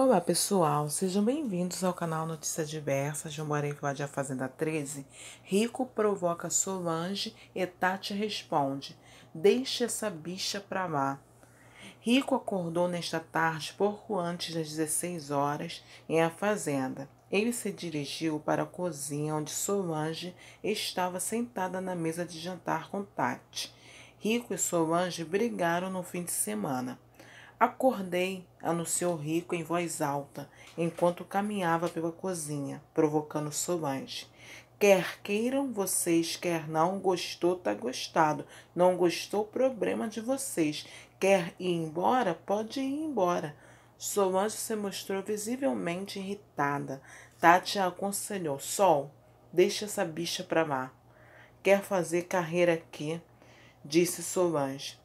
Olá pessoal, sejam bem-vindos ao canal Notícias Diversas de Morei lá de A Fazenda 13. Rico provoca Solange e Tati responde: Deixa essa bicha pra lá. Rico acordou nesta tarde pouco antes das 16 horas em A Fazenda. Ele se dirigiu para a cozinha onde Solange estava sentada na mesa de jantar com Tati. Rico e Solange brigaram no fim de semana. Acordei, anunciou Rico em voz alta, enquanto caminhava pela cozinha, provocando Solange. Quer queiram vocês, quer não, gostou, tá gostado. Não gostou, problema de vocês. Quer ir embora? Pode ir embora. Solange se mostrou visivelmente irritada. Tati a aconselhou: Sol, deixa essa bicha pra lá. Quer fazer carreira aqui? Disse Solange.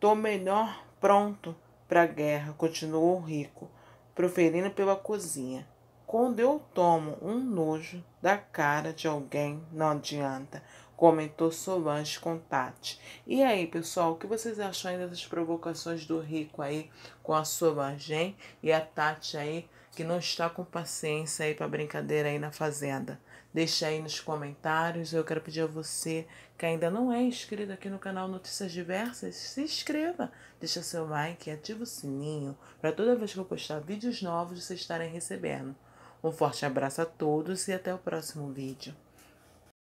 Tô melhor, pronto para a guerra, continuou o rico, proferindo pela cozinha. Quando eu tomo um nojo da cara de alguém, não adianta, comentou Solange com Tati. E aí, pessoal, o que vocês acham dessas provocações do rico aí com a Solange hein? e a Tati aí que não está com paciência aí para brincadeira aí na fazenda. Deixa aí nos comentários. Eu quero pedir a você que ainda não é inscrito aqui no canal Notícias Diversas, se inscreva, deixa seu like e ativa o sininho para toda vez que eu postar vídeos novos vocês estarem recebendo. Um forte abraço a todos e até o próximo vídeo.